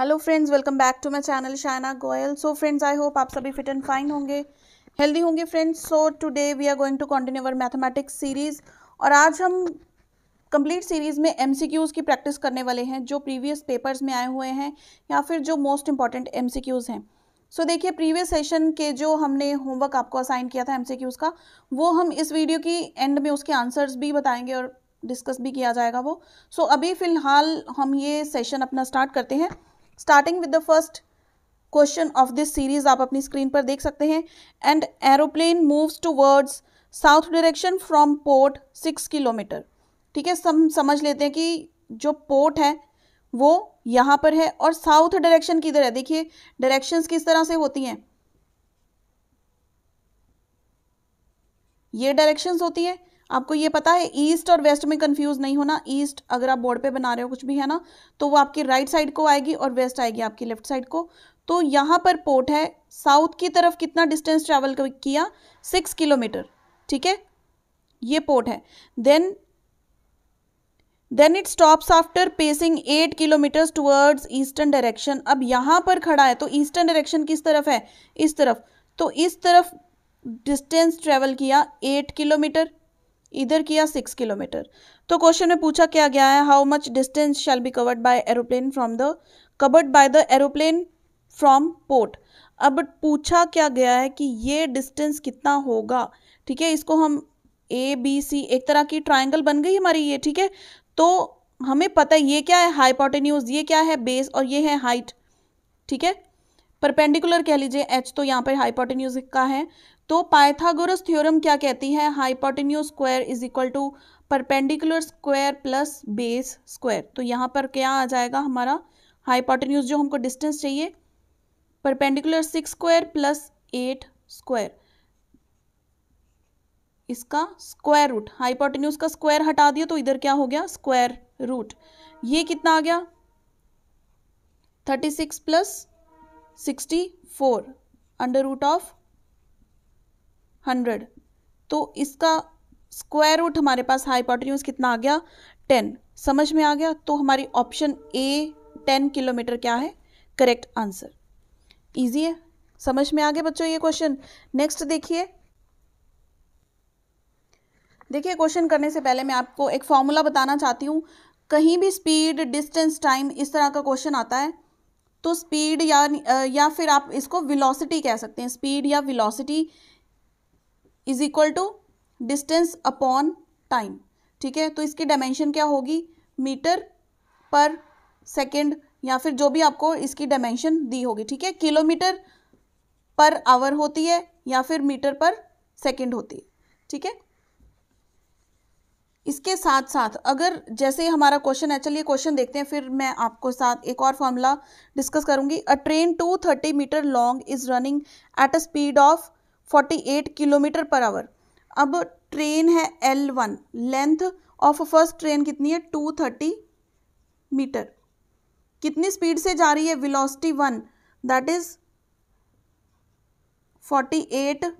hello friends welcome back to my channel Shaina Goyal so friends I hope आप सभी fit and fine होंगे healthy होंगे friends so today we are going to continue our mathematics series और आज हम complete series में MCQs की practice करने वाले हैं जो प्रीवियस पेपर्स में आए हुए हैं या फिर जो मोस्ट इंपॉर्टेंट एम हैं सो so, देखिए प्रीवियस सेशन के जो हमने होमवर्क आपको असाइन किया था एम का वो हम इस वीडियो की एंड में उसके आंसर्स भी बताएंगे और डिस्कस भी किया जाएगा वो सो so, अभी फ़िलहाल हम ये सेशन अपना स्टार्ट करते हैं starting with the first question of this series आप अपनी स्क्रीन पर देख सकते हैं and aeroplane moves towards south direction from port six kilometre ठीक है सम समझ लेते हैं कि जो पोर्ट है वो यहाँ पर है और साउथ डायरेक्शन किधर है देखिए डायरेक्शंस किस तरह से होती हैं ये डायरेक्शंस होती हैं आपको ये पता है ईस्ट और वेस्ट में कंफ्यूज नहीं होना ईस्ट अगर आप बोर्ड पे बना रहे हो कुछ भी है ना तो वो आपकी राइट साइड को आएगी और वेस्ट आएगी आपकी लेफ्ट साइड को तो यहाँ पर पोर्ट है साउथ की तरफ कितना डिस्टेंस ट्रैवल किया सिक्स किलोमीटर ठीक है ये पोर्ट है then then it stops after passing eight kilometres towards eastern direction अब यहाँ पर खड़ा है तो ईस्टर्न डायरेक्शन किस तरफ है इस तरफ तो इस तरफ डिस्टेंस ट्रेवल किया एट किलोमीटर इधर किया सिक्स किलोमीटर तो क्वेश्चन में पूछा क्या गया है how much distance shall be covered by aeroplane from the covered by the aeroplane from port अब पूछा क्या गया है कि ये डिस्टेंस कितना होगा ठीक है इसको हम ए बी सी एक तरह की ट्राइंगल बन गई हमारी ये ठीक है तो हमें पता है ये क्या है हाइपोटेन्यूज ये क्या है बेस और ये है हाइट ठीक है परपेंडिकुलर कह लीजिए एच तो यहाँ पर हाइपोटेन्यूज का है तो पाइथागोरस थ्योरम क्या कहती है hypotenuse square is equal to perpendicular square plus base square तो यहाँ पर क्या आ जाएगा हमारा हाइपोटेन्यूज जो हमको डिस्टेंस चाहिए perpendicular six square plus eight square इसका स्क्वायर रूट हाइपोटेन्यूज का स्क्वायर हटा दिया तो इधर क्या हो गया स्क्वायर रूट ये कितना आ गया thirty six plus sixty four under root of hundred तो इसका स्क्वायर रूट हमारे पास पॉटरी कितना आ गया टेन समझ में आ गया तो हमारी ऑप्शन ए टेन किलोमीटर क्या है करेक्ट आंसर ईजी है समझ में आ गया बच्चों ये क्वेश्चन नेक्स्ट देखिए देखिए क्वेश्चन करने से पहले मैं आपको एक फॉर्मूला बताना चाहती हूँ कहीं भी स्पीड डिस्टेंस टाइम इस तरह का क्वेश्चन आता है तो स्पीड या या फिर आप इसको विलोसिटी कह सकते हैं स्पीड या velocity is equal to distance upon time ठीक है तो इसकी डायमेंशन क्या होगी मीटर पर सेकेंड या फिर जो भी आपको इसकी डायमेंशन दी होगी ठीक है किलोमीटर पर आवर होती है या फिर मीटर पर सेकेंड होती है ठीक है इसके साथ साथ अगर जैसे हमारा क्वेश्चन है चलिए क्वेश्चन देखते हैं फिर मैं आपको साथ एक और फॉर्मूला डिस्कस करूंगी a train two thirty metre long is running at a speed of 48 kilometre per hour अब ट्रेन है L one length of first train कितनी है 230 मीटर कितनी स्पीड से जा रही है velocity one that is 48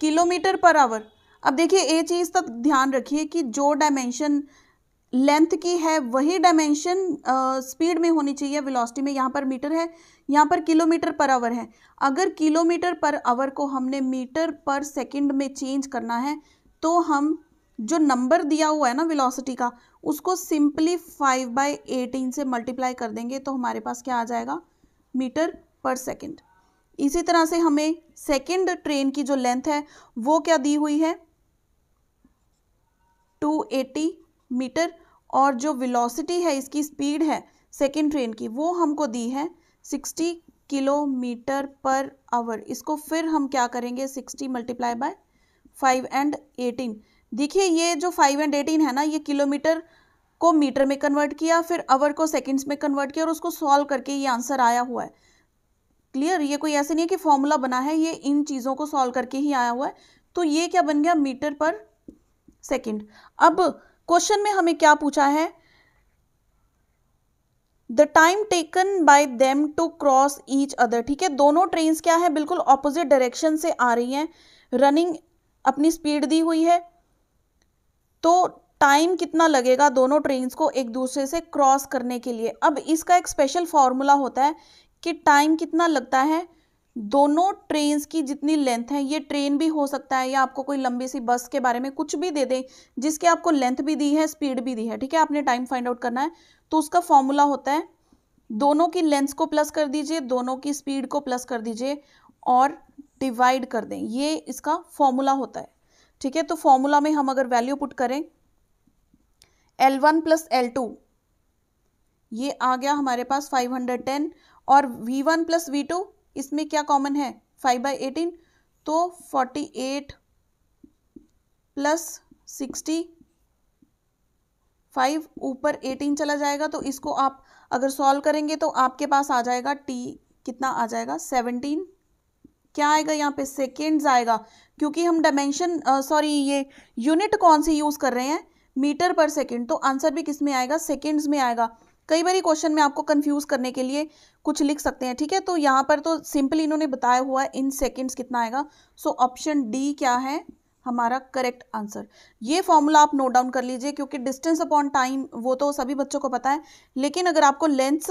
kilometre per hour अब देखिए ये चीज़ तक ध्यान रखिए कि जो डायमेंशन लेंथ की है वही डायमेंशन स्पीड में होनी चाहिए वेलोसिटी में यहाँ पर मीटर है यहाँ पर किलोमीटर पर आवर है अगर किलोमीटर पर आवर को हमने मीटर पर सेकंड में चेंज करना है तो हम जो नंबर दिया हुआ है ना वेलोसिटी का उसको सिंपली फाइव बाई एटीन से मल्टीप्लाई कर देंगे तो हमारे पास क्या आ जाएगा मीटर पर सेकंड इसी तरह से हमें सेकंड ट्रेन की जो लेंथ है वो क्या दी हुई है 280 मीटर और जो विलोसिटी है इसकी स्पीड है सेकेंड ट्रेन की वो हमको दी है सिक्सटी किलोमीटर पर आवर इसको फिर हम क्या करेंगे sixty multiply by five and eighteen देखिए ये जो फाइव एंड एटीन है ना ये किलोमीटर को मीटर में कन्वर्ट किया फिर आवर को सेकंड्स में कन्वर्ट किया और उसको सॉल्व करके ये आंसर आया हुआ है क्लियर ये कोई ऐसे नहीं है कि फॉर्मूला बना है ये इन चीज़ों को सॉल्व करके ही आया हुआ है तो ये क्या बन गया मीटर पर सेकंड अब क्वेश्चन में हमें क्या पूछा है the time taken by them to cross each other ठीक है दोनों ट्रेन क्या है बिल्कुल ऑपोजिट डायरेक्शन से आ रही हैं रनिंग अपनी स्पीड दी हुई है तो टाइम कितना लगेगा दोनों ट्रेन को एक दूसरे से क्रॉस करने के लिए अब इसका एक स्पेशल फॉर्मूला होता है कि टाइम कितना लगता है दोनों ट्रेन्स की जितनी लेंथ है ये ट्रेन भी हो सकता है या आपको कोई लंबी सी बस के बारे में कुछ भी दे दें जिसके आपको लेंथ भी दी है स्पीड भी दी है ठीक है आपने टाइम फाइंड आउट करना है तो उसका फॉर्मूला होता है दोनों की लेंथ को प्लस कर दीजिए दोनों की स्पीड को प्लस कर दीजिए और डिवाइड कर दें ये इसका फॉर्मूला होता है ठीक है तो फॉर्मूला में हम अगर वैल्यू पुट करें L one plus L two ये आ गया हमारे पास फाइव हंड्रेड टेन और V one plus V two इसमें क्या कॉमन है फाइव बाई एटीन तो forty eight plus sixty five ऊपर एटीन चला जाएगा तो इसको आप अगर सॉल्व करेंगे तो आपके पास आ जाएगा टी कितना आ जाएगा सेवनटीन क्या आएगा यहाँ पे सेकेंड्स आएगा क्योंकि हम डायमेंशन सॉरी ये यूनिट कौन सी यूज़ कर रहे हैं मीटर पर सेकेंड तो आंसर भी किस में आएगा सेकेंड्स में आएगा कई बार क्वेश्चन में आपको कंफ्यूज करने के लिए कुछ लिख सकते हैं ठीक है तो यहाँ पर तो सिंपली इन्होंने बताया हुआ है इन सेकेंड्स कितना आएगा सो ऑप्शन डी क्या है हमारा करेक्ट आंसर ये फॉर्मूला आप नोट डाउन कर लीजिए क्योंकि डिस्टेंस अपॉन टाइम वो तो सभी बच्चों को पता है लेकिन अगर आपको लेंथ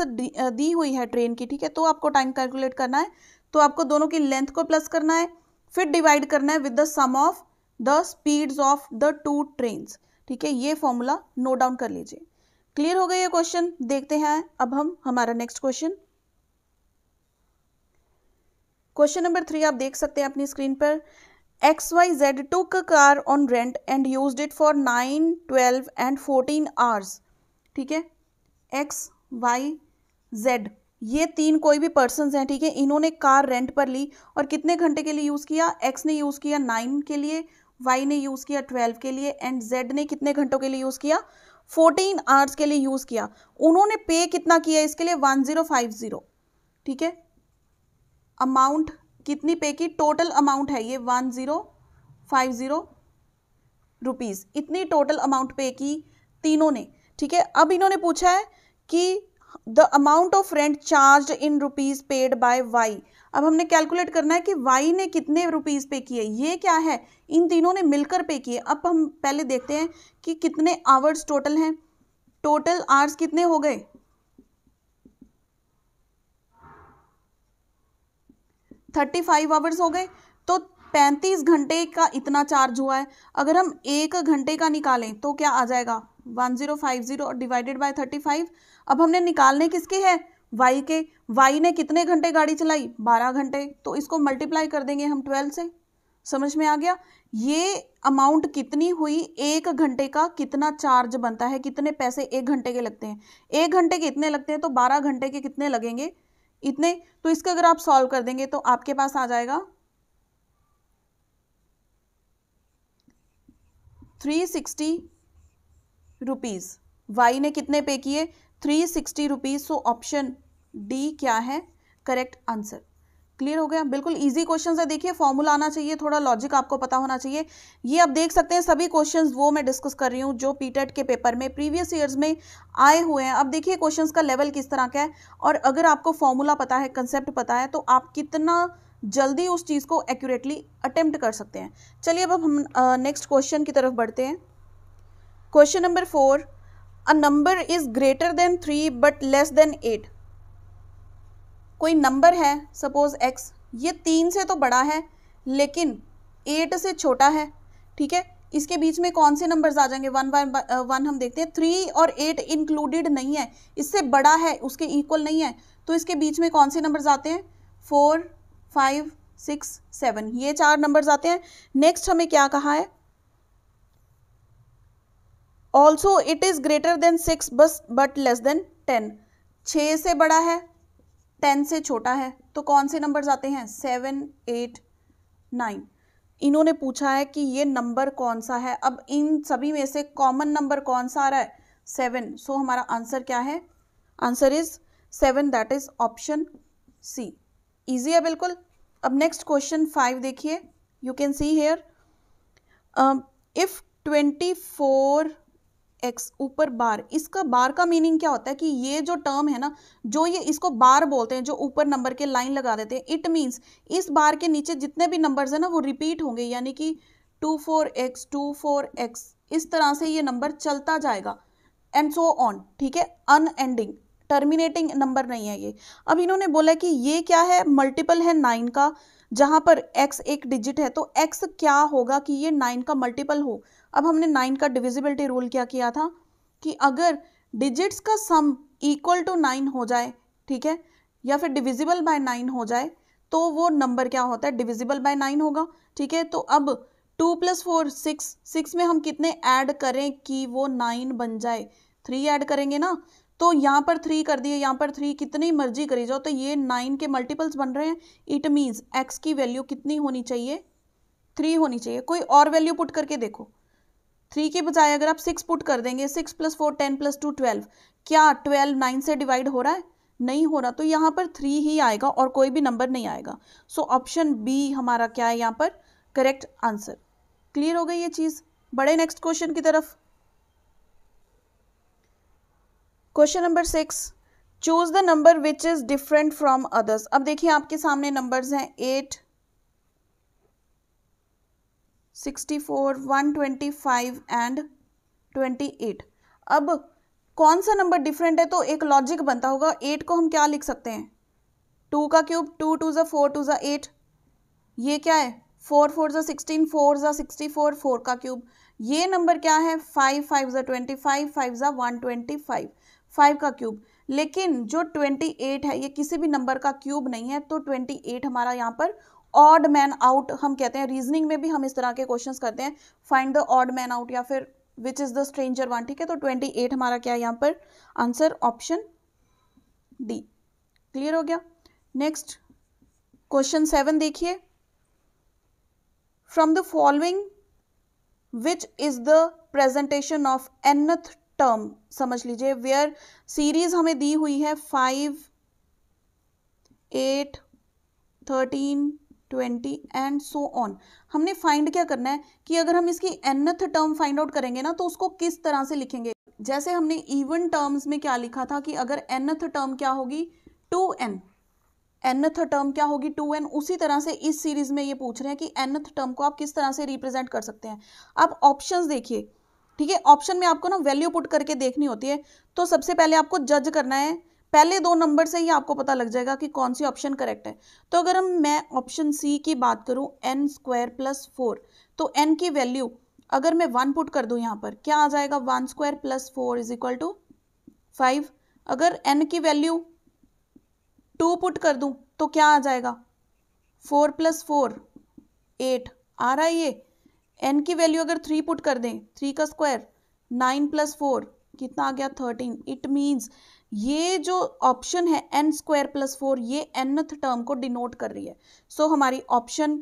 दी हुई है ट्रेन की ठीक है तो आपको टाइम कैलकुलेट करना है तो आपको दोनों की लेंथ को प्लस करना है फिर डिवाइड करना है with the sum of the speeds of the two trains ठीक है ये फॉर्मूला नोट डाउन कर लीजिए क्लियर हो गया ये क्वेश्चन देखते हैं अब हम हमारा next question question number three आप देख सकते हैं अपनी स्क्रीन पर X Y Z took car on rent and use it for nine twelve and fourteen hours ठीक है एक्स वाई जेड ये तीन कोई भी पर्सन हैं ठीक है इन्होंने कार रेंट पर ली और कितने घंटे के लिए यूज़ किया एक्स ने यूज़ किया नाइन के लिए वाई ने यूज़ किया ट्वेल्व के लिए एंड जेड ने कितने घंटों के लिए यूज़ किया फोर्टीन आवर्स के लिए यूज़ किया उन्होंने पे कितना किया इसके लिए वन ज़ीरो फाइव ज़ीरो ठीक है अमाउंट कितनी पे की टोटल अमाउंट है ये one zero five zero rupees इतनी टोटल अमाउंट पे की तीनों ने ठीक है अब इन्होंने पूछा है कि the amount of rent charge in rupees paid by Y अब हमने कैलकुलेट करना है कि वाई ने कितने रुपीज़ पे किए ये क्या है इन तीनों ने मिलकर पे किए अब हम पहले देखते हैं कि कितने आवर्स टोटल हैं टोटल आवर्स कितने हो गए थर्टी फाइव आवर्स हो गए तो पैंतीस घंटे का इतना चार्ज हुआ है अगर हम एक घंटे का निकालें तो क्या आ जाएगा one zero five zero divided by thirty five अब हमने निकालने किसके हैं वाई के वाई ने कितने घंटे गाड़ी चलाई बारह घंटे तो इसको मल्टीप्लाई कर देंगे हम ट्वेल्व से समझ में आ गया ये अमाउंट कितनी हुई एक घंटे का कितना चार्ज बनता है कितने पैसे एक घंटे के लगते हैं एक घंटे के इतने लगते हैं तो बारह घंटे के कितने लगेंगे इतने तो इसका अगर आप सॉल्व कर देंगे तो आपके पास आ जाएगा थ्री सिक्सटी रुपीज़ वाई ने कितने पे किए three sixty rupees so option D क्या है करेक्ट आंसर क्लियर हो गया बिल्कुल इजी क्वेश्चन है देखिए फॉर्मूला आना चाहिए थोड़ा लॉजिक आपको पता होना चाहिए ये आप देख सकते हैं सभी क्वेश्चन वो मैं डिस्कस कर रही हूँ जो पीटेट के पेपर में प्रीवियस ईयर्स में आए हुए हैं अब देखिए क्वेश्चन का लेवल किस तरह का है और अगर आपको फॉर्मूला पता है कंसेप्ट पता है तो आप कितना जल्दी उस चीज़ को एक्यूरेटली अटेम्प्ट कर सकते हैं चलिए अब हम नेक्स्ट क्वेश्चन की तरफ बढ़ते हैं question number four a number is greater than three but less than eight कोई नंबर है सपोज एक्स ये तीन से तो बड़ा है लेकिन एट से छोटा है ठीक है इसके बीच में कौन से नंबर्स आ जाएंगे वन वन वन हम देखते हैं थ्री और एट इंक्लूडेड नहीं है इससे बड़ा है उसके इक्वल नहीं है तो इसके बीच में कौन से नंबर्स आते हैं फोर फाइव सिक्स सेवन ये चार नंबर्स आते हैं नेक्स्ट हमें क्या कहा है also it is greater than six बस बट लेस देन टेन छः से बड़ा है टेन से छोटा है तो कौन से नंबर्स आते हैं सेवन एट नाइन इन्होंने पूछा है कि ये नंबर कौन सा है अब इन सभी में से कॉमन नंबर कौन सा आ रहा है सेवन सो so, हमारा आंसर क्या है answer is seven that is option C easy है बिल्कुल अब नेक्स्ट क्वेश्चन फाइव देखिए you can see here if twenty four X ऊपर बार इसका बार का मीनिंग क्या होता है कि ये जो टर्म है ना जो ये इसको बार बोलते हैं जो ऊपर नंबर के लाइन लगा देते हैं इट मीन्स इस बार के नीचे जितने भी नंबर्स हैं ना वो रिपीट होंगे यानी कि two four X two four X इस तरह से ये नंबर चलता जाएगा एंड सो ऑन ठीक है अन एंडिंग टर्मिनेटिंग नंबर नहीं है ये अब इन्होंने बोला कि ये क्या है मल्टीपल है नाइन का जहां पर x एक डिजिट है तो x क्या होगा कि ये नाइन का मल्टीपल हो अब हमने नाइन का डिविजिबिलिटी रूल क्या किया था कि अगर डिजिट्स का सम इक्वल टू नाइन हो जाए ठीक है या फिर डिविजिबल बाय नाइन हो जाए तो वो नंबर क्या होता है डिविजिबल बाय नाइन होगा ठीक है तो अब two plus four six six में हम कितने ऐड करें कि वो नाइन बन जाए थ्री ऐड करेंगे ना तो यहाँ पर थ्री कर दिए यहाँ पर थ्री कितनी मर्जी करी जाओ तो ये नाइन के मल्टीपल्स बन रहे हैं इट मीन्स एक्स की वैल्यू कितनी होनी चाहिए थ्री होनी चाहिए कोई और वैल्यू पुट करके देखो थ्री के बजाय अगर आप सिक्स पुट कर देंगे six plus four ten plus two twelve क्या ट्वेल्व नाइन से डिवाइड हो रहा है नहीं हो रहा तो यहाँ पर थ्री ही आएगा और कोई भी नंबर नहीं आएगा सो ऑप्शन बी हमारा क्या है यहाँ पर करेक्ट आंसर क्लियर हो गई ये चीज़ बड़े नेक्स्ट क्वेश्चन की तरफ question number six choose the number which is different from others अब देखिए आपके सामने नंबर्स हैं eight sixty four one twenty five and twenty eight अब कौन सा नंबर डिफरेंट है तो एक लॉजिक बनता होगा एट को हम क्या लिख सकते हैं टू का क्यूब टू टू ज़ा फोर टू ज़ा एट ये क्या है फोर फोर ज़ा सिक्सटीन फोर ज़ा सिक्सटी फोर फोर का क्यूब ये नंबर क्या है फाइव फाइव ज़ा ट्वेंटी फाइव फाइव ज़ा वन ट्वेंटी फाइव फाइव का क्यूब लेकिन जो ट्वेंटी एट है ये किसी भी नंबर का क्यूब नहीं है तो ट्वेंटी एट हमारा यहाँ पर ऑड मैन आउट हम कहते हैं रीजनिंग में भी हम इस तरह के क्वेश्चन करते हैं find the odd man out या फिर which is the stranger one ठीक है तो ट्वेंटी एट हमारा क्या है यहाँ पर आंसर ऑप्शन डी क्लियर हो गया नेक्स्ट क्वेश्चन सेवन देखिए from the following which is the presentation of nth term समझ लीजिए वेयर सीरीज हमें दी हुई है five eight thirteen twenty and so on हमने फाइंड क्या करना है कि अगर हम इसकी एनथ टर्म फाइंड आउट करेंगे ना तो उसको किस तरह से लिखेंगे जैसे हमने इवन टर्म्स में क्या लिखा था कि अगर एनथ टर्म क्या होगी टू एन एनथ टर्म क्या होगी टू एन उसी तरह से इस सीरीज में ये पूछ रहे हैं कि एनथ टर्म को आप किस तरह से रिप्रेजेंट कर सकते हैं आप ऑप्शंस देखिए ठीक है ऑप्शन में आपको ना वैल्यू पुट करके देखनी होती है तो सबसे पहले आपको जज करना है पहले दो नंबर से ही आपको पता लग जाएगा कि कौन सी ऑप्शन करेक्ट है तो अगर हम मैं ऑप्शन सी की बात करूं एन स्क्वायर प्लस फोर तो एन की वैल्यू अगर मैं वन पुट कर दूं यहां पर क्या आ जाएगा one square plus four is equal to five अगर एन की वैल्यू टू पुट कर दूं तो क्या आ जाएगा फोर प्लस फोर एट आ रहा है ये एन की वैल्यू अगर थ्री पुट कर दें थ्री का स्क्वायर नाइन प्लस फोर कितना आ गया थर्टीन इट मीन्स ये जो ऑप्शन है एन स्क्वायर प्लस फोर ये एनथ टर्म को डिनोट कर रही है सो so, हमारी ऑप्शन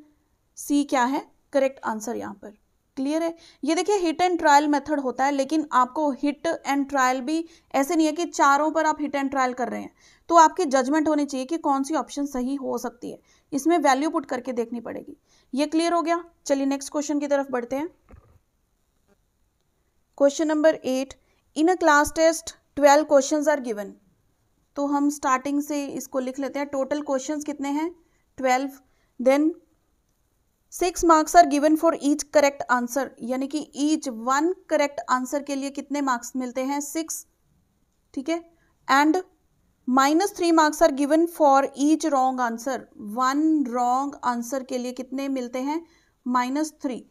सी क्या है करेक्ट आंसर यहाँ पर क्लियर है ये देखिए हिट एंड ट्रायल मेथड होता है लेकिन आपको हिट एंड ट्रायल भी ऐसे नहीं है कि चारों पर आप हिट एंड ट्रायल कर रहे हैं तो आपकी जजमेंट होनी चाहिए कि कौन सी ऑप्शन सही हो सकती है इसमें वैल्यू पुट करके देखनी पड़ेगी ये क्लियर हो गया चलिए नेक्स्ट क्वेश्चन की तरफ बढ़ते हैं question number eight in a class test twelve question are given तो हम स्टार्टिंग से इसको लिख लेते हैं टोटल क्वेश्चन कितने हैं twelve then six marks are given for each correct answer यानी कि ईच वन करेक्ट आंसर के लिए कितने मार्क्स मिलते हैं सिक्स ठीक है and minus three marks are given for each wrong answer one wrong answer के लिए कितने मिलते हैं माइनस थ्री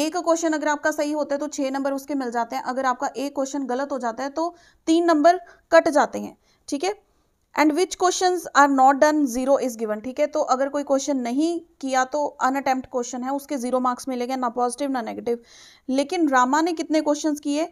एक क्वेश्चन अगर आपका सही होता है तो छह नंबर उसके मिल जाते हैं अगर आपका एक क्वेश्चन गलत हो जाता है तो तीन नंबर कट जाते हैं ठीक है and which question are not done zero is given ठीक है तो अगर कोई क्वेश्चन नहीं किया तो अनअटैम्प्ट क्वेश्चन है उसके जीरो मार्क्स मिलेंगे ना पॉजिटिव ना नेगेटिव लेकिन रामा ने कितने क्वेश्चन किए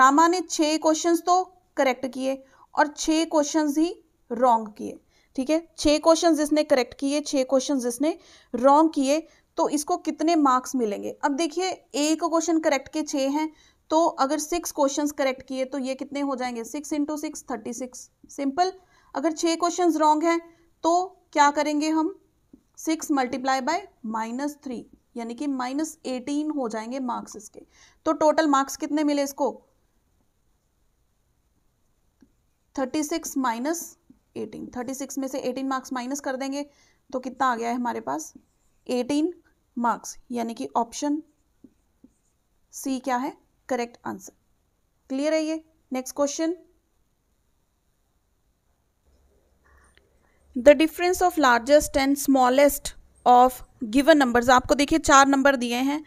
रामा ने छः क्वेश्चन तो करेक्ट किए और छः क्वेश्चन ही रॉन्ग किए ठीक है छः क्वेश्चन जिसने करेक्ट किए छः क्वेश्चन जिसने रॉन्ग किए तो इसको कितने मार्क्स मिलेंगे अब देखिए एक क्वेश्चन करेक्ट के छः हैं तो अगर सिक्स क्वेश्चन करेक्ट किए तो ये कितने हो जाएंगे six into six thirty six simple अगर छः क्वेश्चन रॉन्ग हैं तो क्या करेंगे हम six multiply by minus three यानी कि माइनस एटीन हो जाएंगे मार्क्स इसके तो टोटल मार्क्स कितने मिले इसको thirty six minus eighteen thirty six में से एटीन मार्क्स माइनस कर देंगे तो कितना आ गया है हमारे पास एटीन मार्क्स यानी कि ऑप्शन सी क्या है करेक्ट आंसर क्लियर है ये next question the difference of largest and smallest of given numbers आपको देखिए चार नंबर दिए हैं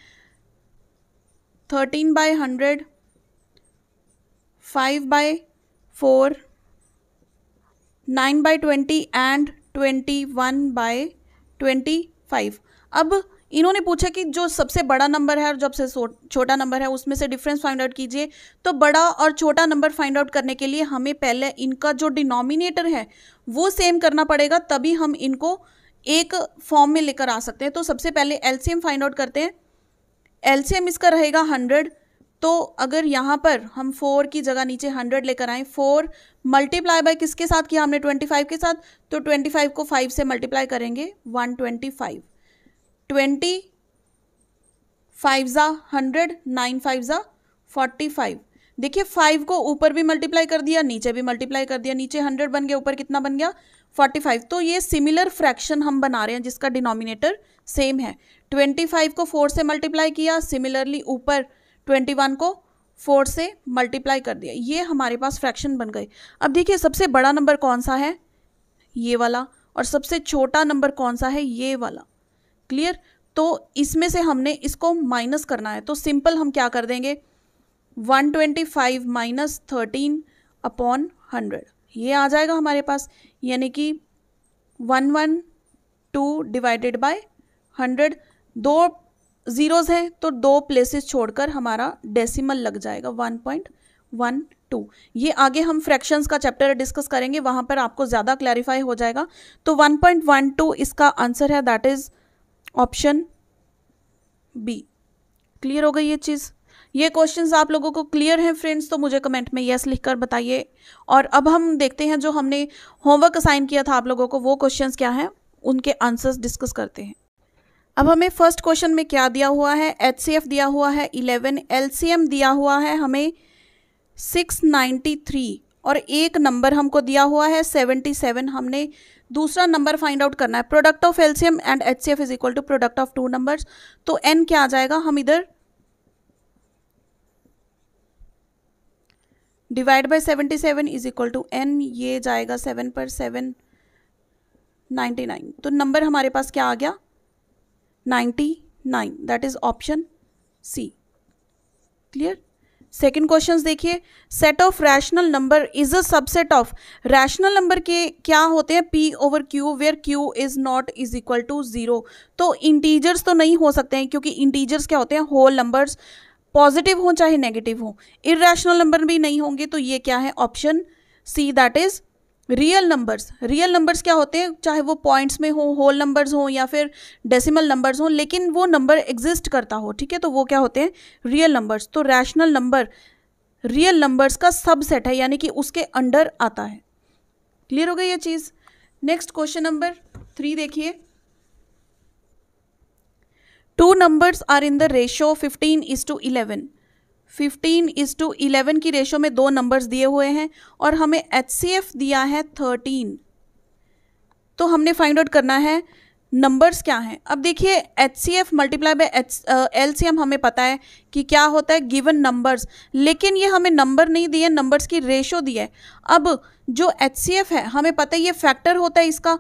thirteen by hundred five by four nine by twenty and twenty one by twenty five अब इन्होंने पूछा कि जो सबसे बड़ा नंबर है और जो सबसे छोटा नंबर है उसमें से डिफरेंस फाइंड आउट कीजिए तो बड़ा और छोटा नंबर फाइंड आउट करने के लिए हमें पहले इनका जो डिनोमिनेटर है वो सेम करना पड़ेगा तभी हम इनको एक फॉर्म में लेकर आ सकते हैं तो सबसे पहले एलसीएम फाइंड आउट करते हैं एलसीएम इसका रहेगा हंड्रेड तो अगर यहाँ पर हम फोर की जगह नीचे हंड्रेड लेकर आएँ फोर मल्टीप्लाई बाय किसके साथ किया हमने ट्वेंटी फाइव के साथ तो ट्वेंटी फाइव को फाइव से मल्टीप्लाई करेंगे one twenty five twenty five ज़ा हंड्रेड नाइन फाइव ज़ा फोर्टी फाइव देखिए फाइव को ऊपर भी मल्टीप्लाई कर दिया नीचे भी मल्टीप्लाई कर दिया नीचे हंड्रेड बन गया ऊपर कितना बन गया फोर्टी फाइव तो ये सिमिलर फ्रैक्शन हम बना रहे हैं जिसका डिनोमिनेटर सेम है ट्वेंटी फाइव को फोर से मल्टीप्लाई किया सिमिलरली ऊपर ट्वेंटी वन को फोर से मल्टीप्लाई कर दिया ये हमारे पास फ्रैक्शन बन गए अब देखिए सबसे बड़ा नंबर कौन सा है ये वाला और सबसे छोटा नंबर कौन सा है ये वाला क्लियर तो इसमें से हमने इसको माइनस करना है तो सिंपल हम क्या कर देंगे one twenty five minus thirteen upon hundred ये आ जाएगा हमारे पास यानी कि one one two divided by hundred दो ज़ीरोज़ हैं तो दो प्लेसेस छोड़कर हमारा डेसिमल लग जाएगा वन पॉइंट वन टू ये आगे हम फ्रैक्शंस का चैप्टर डिस्कस करेंगे वहाँ पर आपको ज़्यादा क्लैरिफाई हो जाएगा तो वन पॉइंट वन टू इसका आंसर है that is option B clear हो गई ये चीज़ ये क्वेश्चंस आप लोगों को क्लियर हैं फ्रेंड्स तो मुझे कमेंट में यस लिखकर बताइए और अब हम देखते हैं जो हमने होमवर्क असाइन किया था आप लोगों को वो क्वेश्चंस क्या हैं उनके आंसर्स डिस्कस करते हैं अब हमें फर्स्ट क्वेश्चन में क्या दिया हुआ है एच दिया हुआ है इलेवन एल दिया हुआ है हमें 693 और एक नंबर हमको दिया हुआ है 77 हमने दूसरा नंबर फाइंड आउट करना है product of LCM and H C F is equal to product of two numbers तो एन क्या आ जाएगा हम इधर divide by 77 is equal to N ये जाएगा 7 पर 7 99 तो नंबर हमारे पास क्या आ गया 99 that is option C clear second question देखिए set of rational number is a subset of rational number के क्या होते हैं P over Q where Q is not is equal to zero तो इंटीजर्स तो नहीं हो सकते हैं क्योंकि इंटीजर्स क्या होते हैं होल नंबर्स पॉजिटिव हों चाहे नेगेटिव हों इरेशनल नंबर भी नहीं होंगे तो ये क्या है option C that is real numbers real numbers क्या होते हैं चाहे वो पॉइंट्स में हो होल नंबर्स हों या फिर डेसिमल नंबर्स हों लेकिन वो नंबर एग्जिस्ट करता हो ठीक है तो वो क्या होते हैं रियल नंबर्स तो रैशनल नंबर रियल नंबर्स का सबसेट है यानी कि उसके अंडर आता है क्लियर हो गई ये चीज़ नेक्स्ट क्वेश्चन नंबर थ्री देखिए two numbers are in the ratio fifteen is to eleven fifteen is to eleven की रेशो में दो नंबर्स दिए हुए हैं और हमें एच दिया है थर्टीन तो हमने फाइंड आउट करना है नंबर्स क्या हैं अब देखिए H C F multiply by H L C M हमें पता है कि क्या होता है गिवन नंबर्स लेकिन ये हमें नंबर नहीं दिए नंबर्स की रेशो दी है अब जो एच सी एफ है हमें पता है ये फैक्टर होता है इसका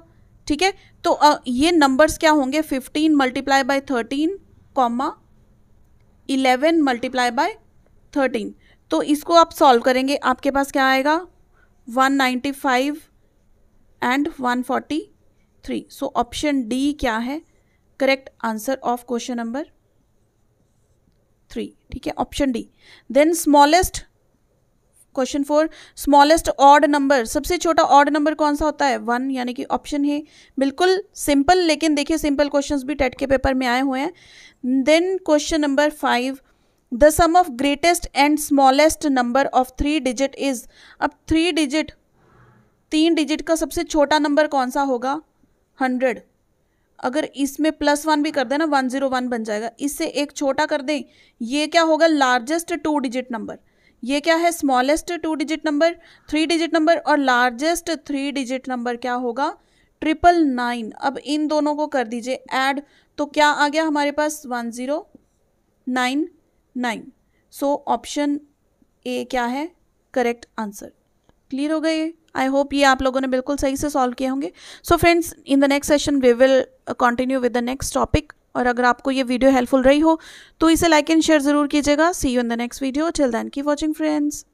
ठीक है तो आ, ये नंबर्स क्या होंगे fifteen multiply by thirteen comma eleven multiply by thirteen तो इसको आप सॉल्व करेंगे आपके पास क्या आएगा one ninety five and one forty three so option D क्या है correct answer of question number three ठीक है option D then smallest question four smallest odd number सबसे छोटा ऑड नंबर कौन सा होता है वन यानी कि ऑप्शन है बिल्कुल सिंपल लेकिन देखिए सिंपल क्वेश्चंस भी टेट के पेपर में आए हुए हैं then question number five the sum of greatest and smallest number of three digit is अब थ्री डिजिट तीन डिजिट का सबसे छोटा नंबर कौन सा होगा हंड्रेड अगर इसमें प्लस वन भी कर देना वन जीरो वन बन जाएगा इससे एक छोटा कर दें ये क्या होगा लार्जेस्ट टू डिजिट नंबर ये क्या है smallest two digit number three digit number और लार्जेस्ट थ्री डिजिट नंबर क्या होगा ट्रिपल नाइन अब इन दोनों को कर दीजिए ऐड तो क्या आ गया हमारे पास one zero nine nine so option A क्या है करेक्ट आंसर क्लियर हो गए आई होप ये आप लोगों ने बिल्कुल सही से सॉल्व किए होंगे so friends in the next session we will continue with the next topic और अगर आपको ये वीडियो हेल्पफुल रही हो तो इसे लाइक एंड शेयर ज़रूर कीजिएगा see you in the next video till then keep watching friends